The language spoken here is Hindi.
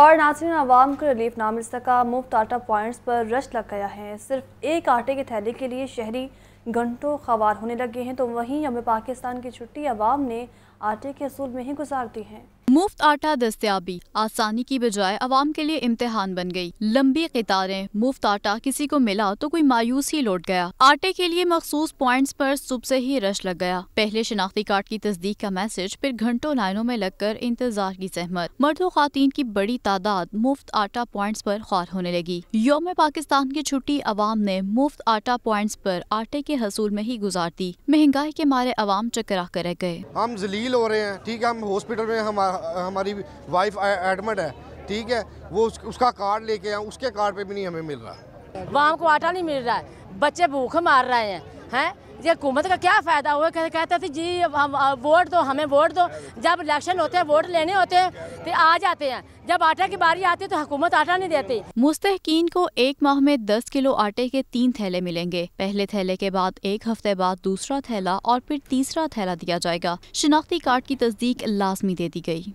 और नाजरन आवाम को रिलीफ ना मिल सका मुफ्त आटा पॉइंट्स पर रश लग गया है सिर्फ एक आटे के थैले के लिए शहरी घंटों खवार होने लगे हैं तो वहीं अब पाकिस्तान की छुट्टी आवाम ने आटे के असूल में ही गुजार दी है मुफ्त आटा दस्तियाबी आसानी की बजाय आवाम के लिए इम्तहान बन गई लंबी कतारें मुफ्त आटा किसी को मिला तो कोई मायूस ही लौट गया आटे के लिए मखसूस पॉइंट्स पर सुबह से ही रश लग गया पहले शनाख्ती कार्ड की तस्दीक का मैसेज फिर घंटों लाइनों में लगकर इंतजार की सहमत मर्द खातन की बड़ी तादाद मुफ्त आटा पॉइंट्स पर ख्वार होने लगी योम पाकिस्तान की छुट्टी अवाम ने मुफ्त आटा पॉइंट्स पर आटे के हसूल में ही गुजार दी महंगाई के मारे अवाम चकरा कर रह गए हम जलील हो रहे हैं ठीक है हम हॉस्पिटल में हमारा हमारी वाइफ एडमिट है ठीक है वो उस, उसका कार्ड लेके आए उसके कार्ड पे भी नहीं हमें मिल रहा वहाँ को आटा नहीं मिल रहा है बच्चे भूखे मार रहे हैं हैं ये हुकूमत का क्या फ़ायदा हुआ कहते कहते थे जी हम वोट दो हमें वोट दो जब इलेक्शन होते हैं वोट लेने होते हैं तो आ जाते हैं जब आटा की बारी आती है तो हुकूमत आटा नहीं देती मुस्तकिन को एक माह में दस किलो आटे के तीन थैले मिलेंगे पहले थैले के बाद एक हफ्ते बाद दूसरा थैला और फिर तीसरा थैला दिया जाएगा शिनाख्ती कार्ड की तस्दीक लाजमी दे दी गयी